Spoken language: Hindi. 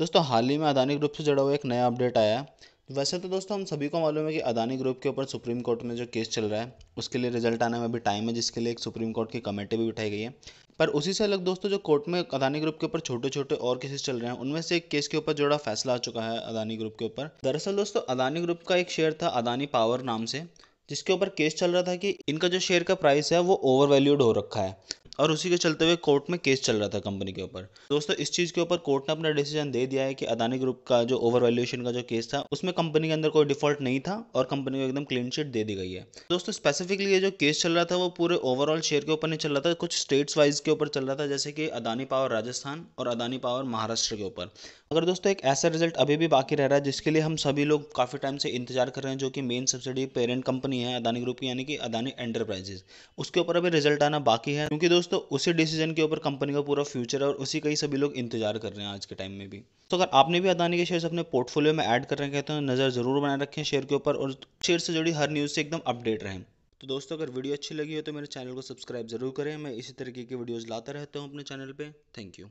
दोस्तों हाल ही में अदानी ग्रुप से जुड़ा हुआ एक नया अपडेट आया है वैसे तो दोस्तों हम सभी को मालूम है कि अदानी ग्रुप के ऊपर सुप्रीम कोर्ट में जो केस चल रहा है उसके लिए रिजल्ट आने में अभी टाइम है जिसके लिए एक सुप्रीम कोर्ट की कमेटी भी बिठाई गई है पर उसी से अलग दोस्तों जो कोर्ट में अदानी ग्रुप के ऊपर छोटे छोटे और केसेस चल रहे हैं उनमें से एक केस के ऊपर जोड़ा फैसला आ चुका है अदानी ग्रुप के ऊपर दरअसल दोस्तों अदानी ग्रुप का एक शेयर था अदानी पावर नाम से जिसके ऊपर केस चल रहा था कि इनका जो शेयर का प्राइस है वो ओवर वैल्यूड हो रखा है और उसी के चलते हुए कोर्ट में केस चल रहा था कंपनी के ऊपर दोस्तों इस चीज़ के ऊपर कोर्ट ने अपना डिसीजन दे दिया है कि अदानी ग्रुप का जो ओवर वैल्यूएशन का जो केस था उसमें कंपनी के अंदर कोई डिफॉल्ट नहीं था और कंपनी को एकदम क्लीन चिट दे दी गई है दोस्तों स्पेसिफिकली ये जो केस चल रहा था वो पूरे ओवरऑल शेयर के ऊपर नहीं चल रहा था कुछ स्टेट्स वाइज के ऊपर चल रहा था जैसे कि अदानी पावर राजस्थान और अदानी पावर महाराष्ट्र के ऊपर अगर दोस्तों एक ऐसा रिजल्ट अभी भी बाकी रह रहा है जिसके लिए हम सभी लोग काफ़ी टाइम से इंतजार कर रहे हैं जो कि मेन सब्सिडी पेरेंट कंपनी है अदानी ग्रुप की यानी कि अदानी एंटरप्राइजेज उसके ऊपर अभी रिजल्ट आना बाकी है क्योंकि दोस्तों दोस्तों उसी डिसीजन के ऊपर कंपनी का पूरा फ्यूचर है और उसी का ही सभी लोग इंतजार कर रहे हैं आज के टाइम में भी तो अगर आपने भी अदानी के शेयर्स अपने पोर्टफोलियो में ऐड कर रखे हैं तो नज़र जरूर बनाए रखें शेयर के ऊपर और शेयर से जुड़ी हर न्यूज़ से एकदम अपडेट रहें तो दोस्तों अगर वीडियो अच्छी लगी हो तो मेरे चैनल को सब्सक्राइब जरूर करें मैं इसी तरीके की वीडियोज़ लाता रहता हूँ अपने चैनल पर थैंक यू